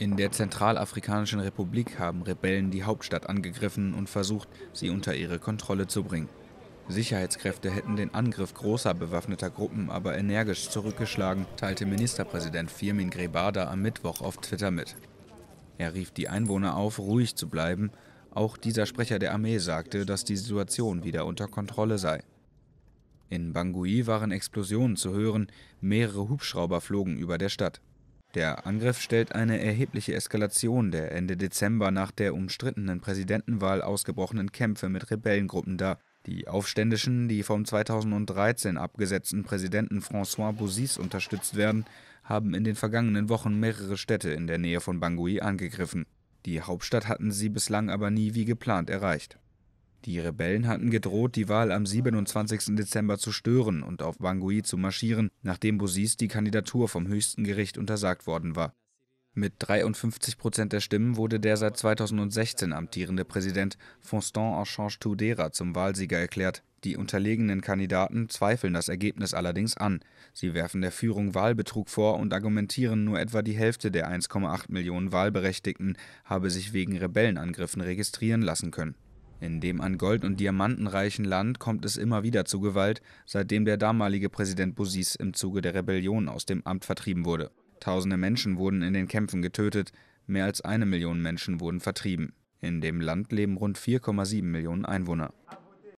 In der Zentralafrikanischen Republik haben Rebellen die Hauptstadt angegriffen und versucht, sie unter ihre Kontrolle zu bringen. Sicherheitskräfte hätten den Angriff großer bewaffneter Gruppen aber energisch zurückgeschlagen, teilte Ministerpräsident Firmin Grebada am Mittwoch auf Twitter mit. Er rief die Einwohner auf, ruhig zu bleiben. Auch dieser Sprecher der Armee sagte, dass die Situation wieder unter Kontrolle sei. In Bangui waren Explosionen zu hören, mehrere Hubschrauber flogen über der Stadt. Der Angriff stellt eine erhebliche Eskalation der Ende Dezember nach der umstrittenen Präsidentenwahl ausgebrochenen Kämpfe mit Rebellengruppen dar. Die Aufständischen, die vom 2013 abgesetzten Präsidenten François Bouzis unterstützt werden, haben in den vergangenen Wochen mehrere Städte in der Nähe von Bangui angegriffen. Die Hauptstadt hatten sie bislang aber nie wie geplant erreicht die Rebellen hatten gedroht, die Wahl am 27. Dezember zu stören und auf Bangui zu marschieren, nachdem Bouzis die Kandidatur vom höchsten Gericht untersagt worden war. Mit 53 Prozent der Stimmen wurde der seit 2016 amtierende Präsident Constant Archange Toudera zum Wahlsieger erklärt. Die unterlegenen Kandidaten zweifeln das Ergebnis allerdings an. Sie werfen der Führung Wahlbetrug vor und argumentieren, nur etwa die Hälfte der 1,8 Millionen Wahlberechtigten habe sich wegen Rebellenangriffen registrieren lassen können. In dem an Gold und Diamanten reichen Land kommt es immer wieder zu Gewalt, seitdem der damalige Präsident Bouzis im Zuge der Rebellion aus dem Amt vertrieben wurde. Tausende Menschen wurden in den Kämpfen getötet, mehr als eine Million Menschen wurden vertrieben. In dem Land leben rund 4,7 Millionen Einwohner.